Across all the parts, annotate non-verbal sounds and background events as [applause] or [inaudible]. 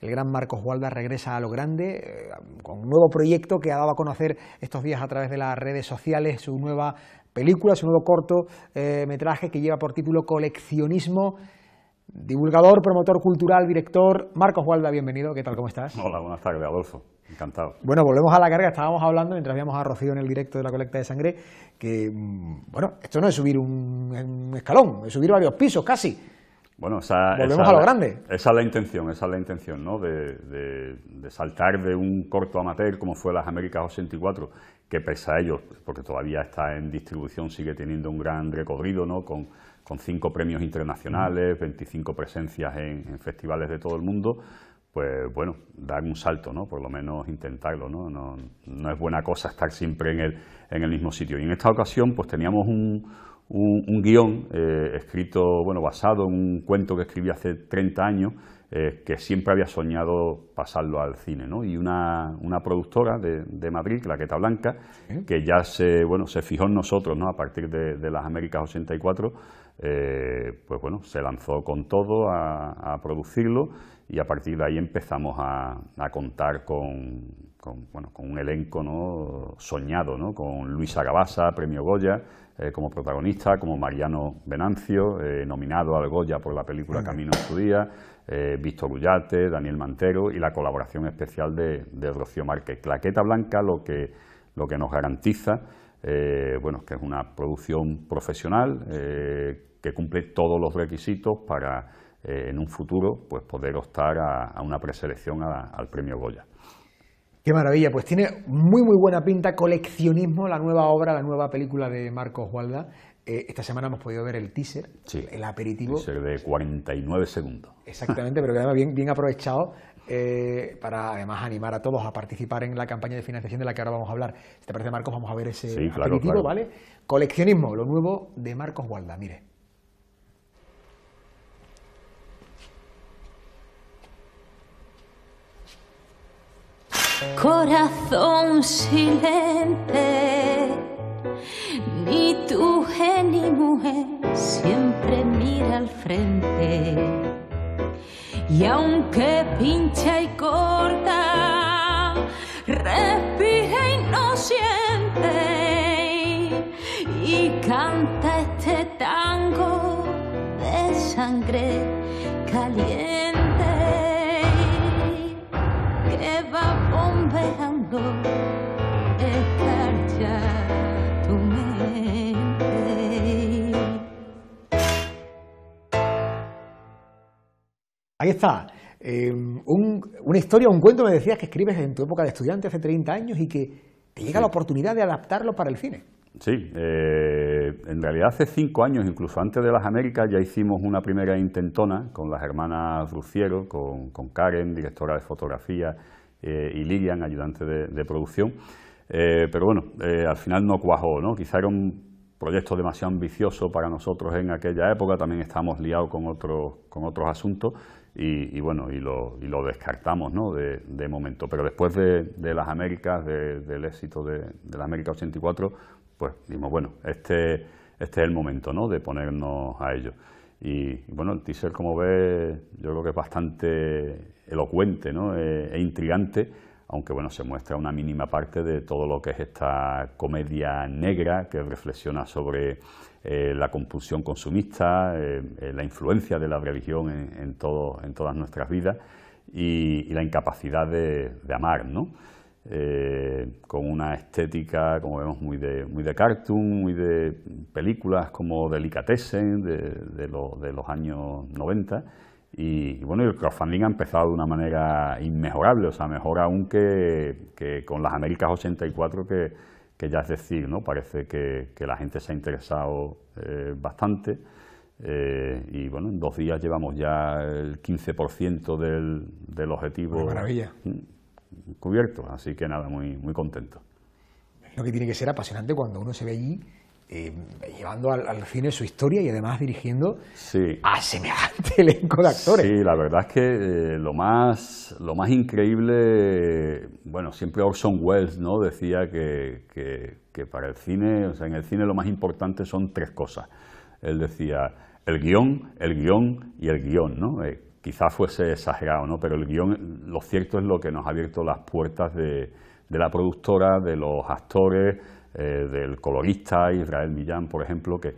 el gran Marcos Walda regresa a lo grande eh, con un nuevo proyecto que ha dado a conocer estos días a través de las redes sociales, su nueva película, su nuevo corto eh, metraje que lleva por título Coleccionismo. Divulgador, promotor cultural, director, Marcos Walda, bienvenido, ¿qué tal, cómo estás? Hola, buenas tardes, Adolfo. Encantado. Bueno, volvemos a la carga. Estábamos hablando mientras habíamos a Rocío en el directo de la colecta de sangre que, mm, bueno, esto no es subir un escalón, es subir varios pisos casi. Bueno, esa, es la intención, esa es la intención, ¿no? De, saltar de un corto amateur como fue las Américas 84, que pese a ello, porque todavía está en distribución, sigue teniendo un gran recorrido, ¿no? Con, con cinco premios internacionales, 25 mm. presencias en, festivales de todo el mundo, pues bueno, dar un salto, ¿no? Por lo menos intentarlo, ¿no? No, es buena cosa estar siempre en el mismo sitio. Y en esta ocasión, pues teníamos un un, un guión eh, escrito, bueno, basado en un cuento que escribí hace 30 años, eh, que siempre había soñado pasarlo al cine, ¿no? Y una, productora de, de, Madrid, la Queta Blanca, que ya se, bueno, se fijó en nosotros, ¿no? A partir de, las Américas 84, eh, pues bueno, se lanzó con todo a, producirlo y a partir de ahí empezamos a, contar con, bueno, con un elenco ¿no? soñado, ¿no? Con Luis Agabasa, Premio Goya, eh, como protagonista, como Mariano Venancio, eh, nominado al Goya por la película Camino en su día, eh, Víctor Ullate, Daniel Mantero y la colaboración especial de, de Rocío Márquez. Claqueta Blanca lo que, lo que nos garantiza bueno, que es una producción profesional que cumple todos los requisitos para en un futuro pues, poder optar a, una preselección al premio Goya. Qué maravilla, pues tiene muy muy buena pinta coleccionismo la nueva obra, la nueva película de Marcos Walda. Eh, esta semana hemos podido ver el teaser, el aperitivo. Teaser de 49 segundos. Exactamente, pero que además bien, bien aprovechado eh, para además animar a todos a participar en la campaña de financiación de la que ahora vamos a hablar. Si te parece, Marcos, vamos a ver ese aperitivo, ¿vale? Coleccionismo, lo nuevo de Marcos Walda, mire. corazón silente, ni tu ni mujer siempre mira al frente. Y aunque pincha y corta, respira y no siente, y canta este tango de sangre Ahí está. Em, una historia, un cuento me decías que escribes en tu época de estudiante hace 30 años y que te llega la oportunidad de adaptarlo para el cine. Sí, eh, en realidad hace cinco años, incluso antes de las Américas, ya hicimos una primera intentona con las hermanas Ruciero, con, Karen, directora de fotografía, eh, y Lilian, ayudante de, producción. Eh, pero bueno, al final no cuajó, ¿no? Quizá era un proyecto demasiado ambicioso para nosotros en aquella época, también estábamos liados con, con otros asuntos y, bueno, y lo, descartamos de, momento. Pero después de, las Américas, del éxito de, de las Américas 84, pues dimos, bueno, este, este es el momento ¿no? de ponernos a ello. Y, bueno, el teaser, como ves, yo creo que es bastante elocuente ¿no? Eh, e intrigante aunque bueno, se muestra una mínima parte de todo lo que es esta comedia negra que reflexiona sobre eh, la compulsión consumista, eh, eh, la influencia de la religión en, todas nuestras vidas y, la incapacidad de, amar, ¿no? con una estética, como vemos, muy de, muy de cartoon, muy de películas como Delicatessen de, de los años 90 y, bueno, el crowdfunding ha empezado de una manera inmejorable, o sea, mejor aún que, con las Américas 84, que, que, ya es decir, ¿no? Parece que, que la gente se ha interesado eh, bastante. Eh, y bueno, en dos días llevamos ya el 15% del, del objetivo cubierto, así que nada, muy, muy contento. Lo que tiene que ser apasionante cuando uno se ve allí eh, llevando al, cine su historia y además dirigiendo sí. a semejante [laughs] elenco de actores. Sí, la verdad es que eh, lo, más, lo más increíble, bueno, siempre Orson Welles ¿no? decía que, para el cine, o sea, en el cine lo más importante son tres cosas. Él decía el guión, el guión y el guión, ¿no? Eh, quizás fuese exagerado, ¿no? Pero el guión, lo cierto es lo que nos ha abierto las puertas de, de la productora, de los actores, eh, del colorista Israel Millán, por ejemplo, que,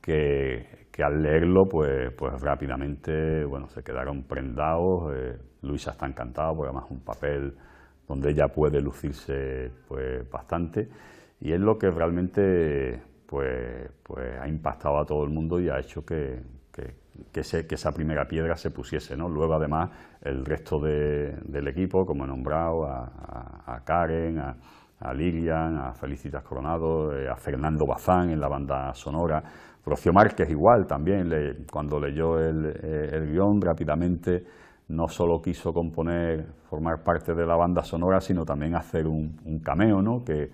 que, al leerlo pues, pues rápidamente bueno, se quedaron prendados. Eh, Luisa está encantada porque además es un papel donde ella puede lucirse pues, bastante y es lo que realmente pues, pues ha impactado a todo el mundo y ha hecho que, que, esa primera piedra se pusiese. ¿no? Luego, además, el resto del equipo, como he nombrado, a, a Karen, a, a Lilian, a Felicitas Coronado, eh, a Fernando Bazán en la banda sonora, Rocío Márquez igual también, cuando leyó eh, el, guión rápidamente no solo quiso componer, formar parte de la banda sonora, sino también hacer un, cameo ¿no? que,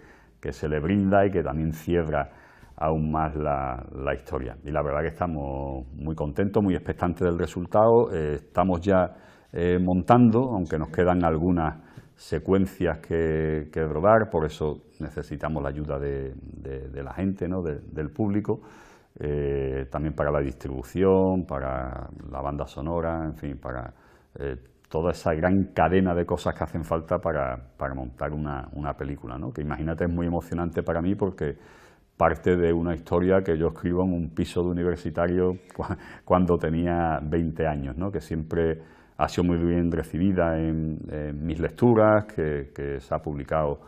se le brinda y que también cierra aún más la, historia. Y la verdad que estamos muy contentos, muy expectantes del resultado, eh, estamos ya montando, aunque nos quedan algunas secuencias que, que rodar, por eso necesitamos la ayuda de, de, la gente, ¿no? del público, eh, también para la distribución, para la banda sonora, en fin, para eh, toda esa gran cadena de cosas que hacen falta para, montar una, una película, que imagínate es muy emocionante para mí porque parte de una historia que yo escribo en un piso de universitario [laughs] cuando tenía 20 años, ¿no? que siempre ha sido muy bien recibida en, mis lecturas, que, se ha publicado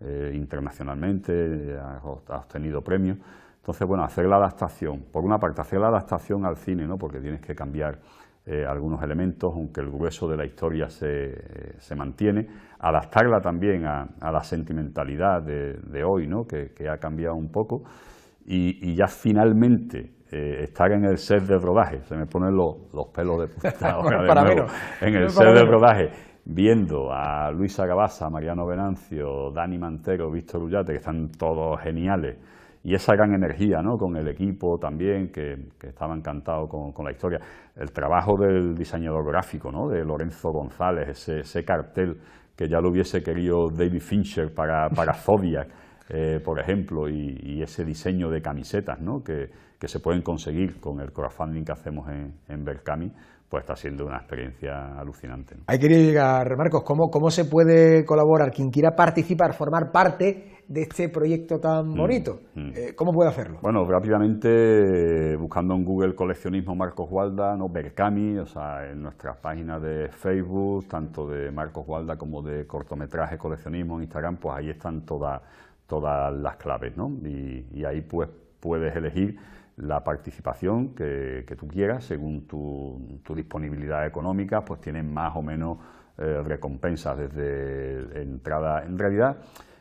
eh, internacionalmente, ha, obtenido premios. Entonces, bueno, hacer la adaptación, por una parte, hacer la adaptación al cine, ¿no? porque tienes que cambiar eh, algunos elementos, aunque el grueso de la historia se, se mantiene, adaptarla también a, la sentimentalidad de, hoy, ¿no? que, ha cambiado un poco, y ya finalmente eh, estar en el set de rodaje, se me ponen los, pelos de puta [laughs] ahora en el set de rodaje, viendo a Luisa Gabaza, Mariano Venancio, Dani Mantero, Víctor Ullate, que están todos geniales, y esa gran energía ¿no? con el equipo también, que, estaba encantado con, la historia, el trabajo del diseñador gráfico, ¿no? de Lorenzo González, ese, cartel que ya lo hubiese querido David Fincher para, para [laughs] Zodiac, eh, por ejemplo, y, y, ese diseño de camisetas, ¿no? que, que se pueden conseguir con el crowdfunding que hacemos en, en Berkami, pues está siendo una experiencia alucinante. Hay Ahí quería llegar, Marcos, ¿cómo, ¿cómo se puede colaborar? Quien quiera participar, formar parte de este proyecto tan mm, bonito. Mm. Eh, ¿Cómo puede hacerlo? Bueno, rápidamente buscando en Google coleccionismo Marcos Gualda, no Berkami, o sea, en nuestras páginas de Facebook, tanto de Marcos Walda como de cortometraje coleccionismo en Instagram, pues ahí están todas todas las claves, ¿no? Y, y ahí pues puedes elegir la participación que, tú quieras, según tu, disponibilidad económica, pues tienes más o menos eh, recompensas desde entrada. En realidad,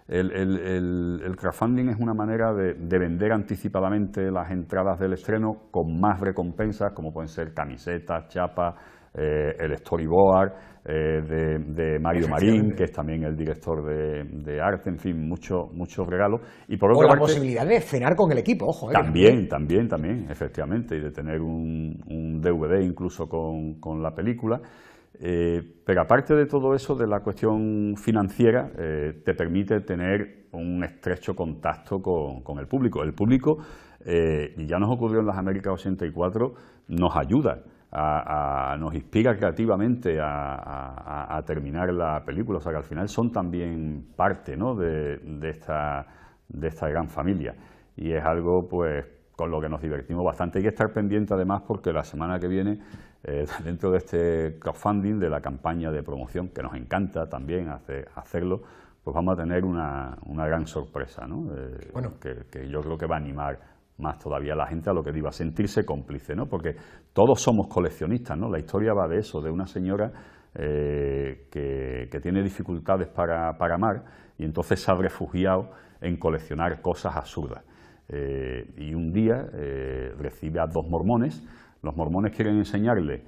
el, crowdfunding es una manera de, de, vender anticipadamente las entradas del estreno con más recompensas, como pueden ser camisetas, chapas, eh, el storyboard eh, de, Mario Marín, que es también el director de, arte, en fin, muchos muchos regalos. Y por o la posibilidad de cenar con el equipo, ojo. Eh, también, también, también, efectivamente, y de tener un, DVD incluso con, con la película. Eh, pero aparte de todo eso, de la cuestión financiera, te permite tener un estrecho contacto con, con el público. El público, y ya nos ocurrió en las Américas 84, nos ayuda a, nos inspira creativamente a, terminar la película. O sea que al final son también parte de, de, esta, gran familia. Y es algo pues con lo que nos divertimos bastante. Hay que estar pendiente además porque la semana que viene, eh, [laughs] dentro de este crowdfunding, de la campaña de promoción, que nos encanta también hacerlo, pues vamos a tener una, gran sorpresa, eh, que, que yo creo que va a animar más todavía la gente a lo que iba a sentirse cómplice, ¿no? Porque todos somos coleccionistas, ¿no? La historia va de eso, de una señora eh, que, tiene dificultades para, amar y entonces se ha refugiado en coleccionar cosas absurdas. Eh, y un día eh, recibe a dos mormones, los mormones quieren enseñarle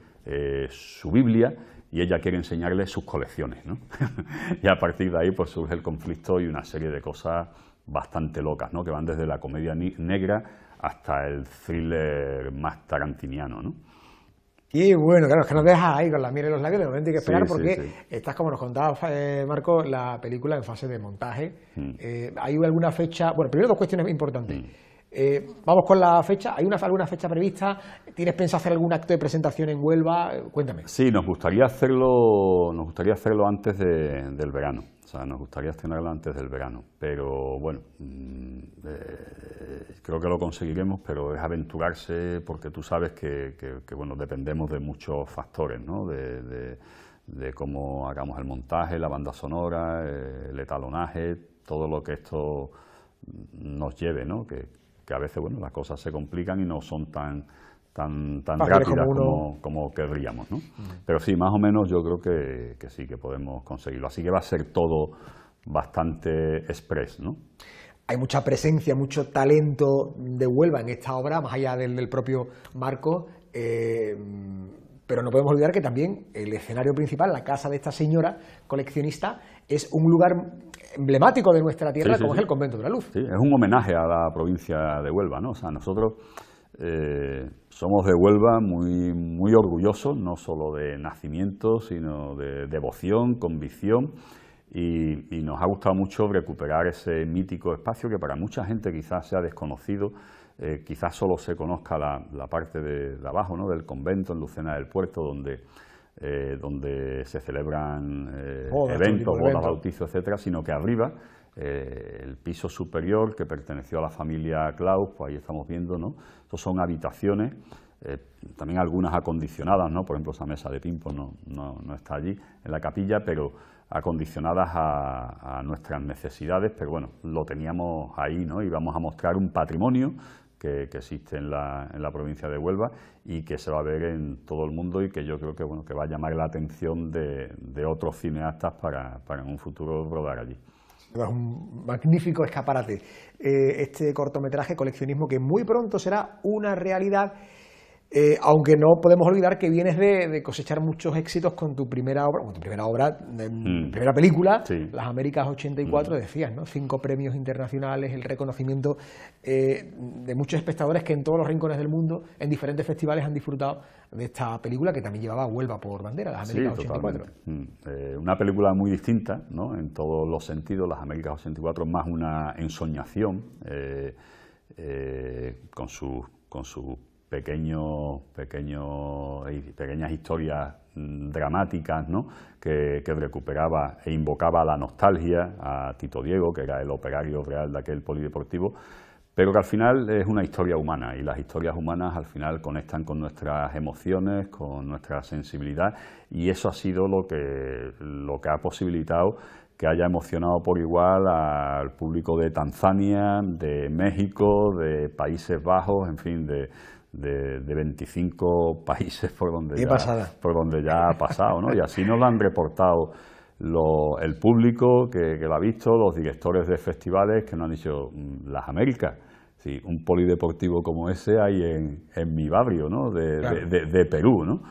su Biblia y ella quiere enseñarle sus colecciones, ¿no? [laughs] y a partir de ahí pues surge el conflicto y una serie de cosas bastante locas, ¿no? que van desde la comedia negra hasta el thriller más tarantiniano. ¿no? Y bueno, claro, es que nos dejas ahí con la mira en los labios, de momento hay que esperar porque estás, como nos contaba eh, Marco, la película en fase de montaje. Mm. Eh, ¿Hay alguna fecha? Bueno, primero dos cuestiones importantes. Mm. Eh, vamos con la fecha. ¿Hay una, alguna fecha prevista? ¿Tienes pensado hacer algún acto de presentación en Huelva? Cuéntame. Sí, nos gustaría hacerlo, nos gustaría hacerlo antes del verano sea, nos gustaría estrenarla antes del verano, pero bueno, mm, eh, creo que lo conseguiremos, pero es aventurarse porque tú sabes que, bueno, dependemos de muchos factores, ¿no? de, cómo hagamos el montaje, la banda sonora, eh, el etalonaje, todo lo que esto nos lleve, ¿no? que, que a veces bueno, las cosas se complican y no son tan tan, tan como, como, querríamos. ¿no? Mm. Pero sí, más o menos yo creo que, sí, que podemos conseguirlo. Así que va a ser todo bastante express. ¿no? Hay mucha presencia, mucho talento de Huelva en esta obra, más allá del, del propio Marco. Eh, pero no podemos olvidar que también el escenario principal, la casa de esta señora coleccionista, es un lugar emblemático de nuestra tierra, como es el Convento de la Luz. Sí, es un homenaje a la provincia de Huelva, ¿no? O sea, nosotros eh, somos de Huelva muy, muy orgullosos, no solo de nacimiento, sino de devoción, convicción, y, nos ha gustado mucho recuperar ese mítico espacio que para mucha gente quizás sea desconocido, eh, quizás solo se conozca la, parte de, abajo, ¿no? del convento en Lucena del Puerto, donde, eh, donde se celebran eventos, bodas, bautizos, etcétera, sino que arriba eh, el piso superior que perteneció a la familia Klaus, pues ahí estamos viendo, ¿no? son habitaciones, eh, también algunas acondicionadas, ¿no? Por ejemplo, esa mesa de ping no, está allí en la capilla, pero acondicionadas a, nuestras necesidades, pero bueno, lo teníamos ahí, ¿no? Y vamos a mostrar un patrimonio que, existe en la, provincia de Huelva y que se va a ver en todo el mundo y que yo creo que, bueno, que va a llamar la atención de, otros cineastas para en un futuro rodar allí. Es un magnífico escaparate eh, este cortometraje coleccionismo que muy pronto será una realidad eh, aunque no podemos olvidar que vienes de, cosechar muchos éxitos con tu primera obra, con tu primera obra, mm. primera película, Las Américas 84, mm. decías, ¿no? Cinco premios internacionales, el reconocimiento eh, de muchos espectadores que en todos los rincones del mundo, en diferentes festivales, han disfrutado de esta película que también llevaba Huelva por bandera, Las Américas 84. Sí, mm. eh, una película muy distinta, ¿no? En todos los sentidos, Las Américas 84 más una ensoñación con su... con su pequeños, pequeños, pequeñas historias mm, dramáticas ¿no? que, que, recuperaba e invocaba la nostalgia a Tito Diego, que era el operario real de aquel polideportivo, pero que al final es una historia humana y las historias humanas al final conectan con nuestras emociones, con nuestra sensibilidad y eso ha sido lo que, lo que ha posibilitado que haya emocionado por igual al público de Tanzania, de México, de Países Bajos, en fin, de, de, 25 [laughs] países por donde, ya, por donde ya ha pasado, ¿no? Y así nos lo han reportado el público que, lo ha visto, los directores de festivales que nos han dicho mm, las Américas. Sí, un polideportivo como ese hay en, mi barrio, ¿no? De, Perú, ¿no?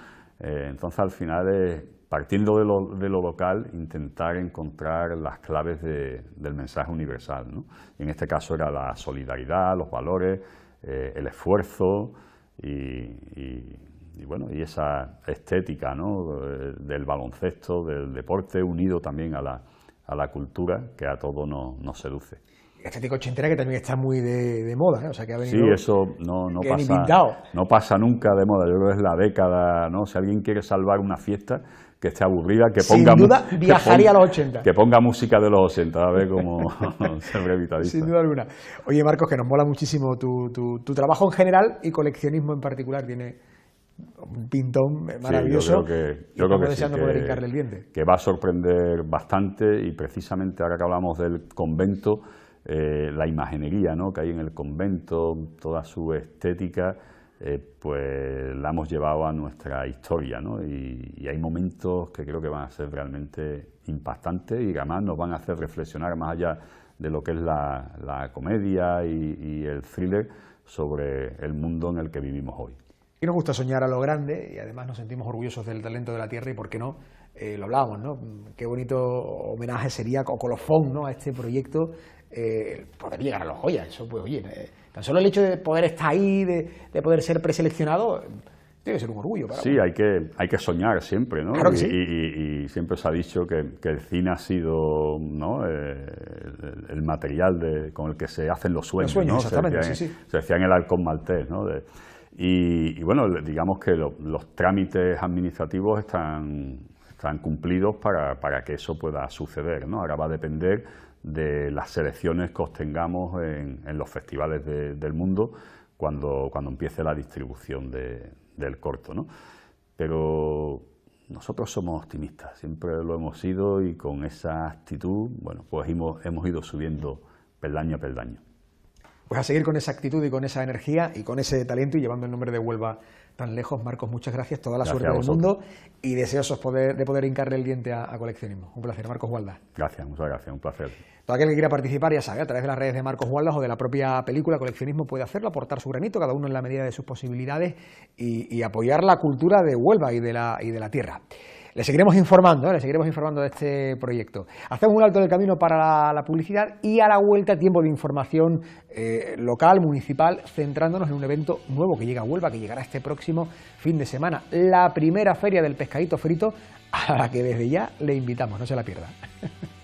Eh, entonces, al final es partiendo de lo, de lo, local, intentar encontrar las claves del mensaje universal. ¿no? en este caso era la solidaridad, los valores, eh, el esfuerzo, y, y, bueno, y esa estética ¿no? Eh, del baloncesto, del deporte, unido también a la, a la cultura que a todos nos seduce estética ochentera que también está muy de, moda, ¿eh? o sea que ha venido. Sí, eso no, no pasa. No pasa nunca de moda. Yo creo que es la década, ¿no? Si alguien quiere salvar una fiesta que esté aburrida, que ponga. Sin duda viajaría a los 80. Que ponga música de los 80, a ver cómo [laughs] se revitaliza. Sin duda alguna. Oye, Marcos, que nos mola muchísimo tu, tu, trabajo en general y coleccionismo en particular. Tiene, un pintón maravilloso. Sí, yo creo que, yo creo que, sí, que va a sorprender bastante y precisamente ahora que hablamos del convento, eh, la imaginería ¿no? que hay en el convento, toda su estética, eh, pues la hemos llevado a nuestra historia. ¿no? Y, hay momentos que creo que van a ser realmente impactantes y además nos van a hacer reflexionar más allá de lo que es la, comedia y, el thriller sobre el mundo en el que vivimos hoy. Y nos gusta soñar a lo grande y además nos sentimos orgullosos del talento de la tierra y, ¿por qué no? Eh, lo hablábamos, ¿no? Qué bonito homenaje sería o colofón ¿no? a este proyecto eh, poder llegar a los joyas Eso, pues, oye, eh, tan solo el hecho de poder estar ahí, de, poder ser preseleccionado, tiene que ser un orgullo Sí, hay que, hay que soñar siempre, ¿no? y, siempre se ha dicho que, el cine ha sido eh, el, material de, con el que se hacen los sueños. exactamente, se decía, en el halcón maltés, ¿no? y, bueno, digamos que los trámites administrativos están, están cumplidos para, para que eso pueda suceder, ¿no? Ahora va a depender de las selecciones que obtengamos en, los festivales del mundo cuando, cuando empiece la distribución del corto. Pero nosotros somos optimistas, siempre lo hemos sido y con esa actitud, bueno, pues hemos, hemos ido subiendo peldaño a peldaño pues a seguir con esa actitud y con esa energía y con ese talento y llevando el nombre de Huelva tan lejos. Marcos, muchas gracias, toda la suerte del mundo y deseosos de poder hincarle el diente a, coleccionismo. Un placer, Marcos Walda. Gracias, muchas gracias, un placer. Todo aquel que quiera participar, ya sabe, a través de las redes de Marcos Waldas o de la propia película Coleccionismo puede hacerlo, aportar su granito, cada uno en la medida de sus posibilidades y, apoyar la cultura de Huelva y de la, y de la tierra. Le seguiremos informando, ¿eh? le seguiremos informando de este proyecto. Hacemos un alto del camino para la, publicidad y a la vuelta tiempo de información eh, local, municipal, centrándonos en un evento nuevo que llega a Huelva, que llegará este próximo fin de semana, la primera feria del pescadito frito a la que desde ya le invitamos, no se la pierda. [laughs]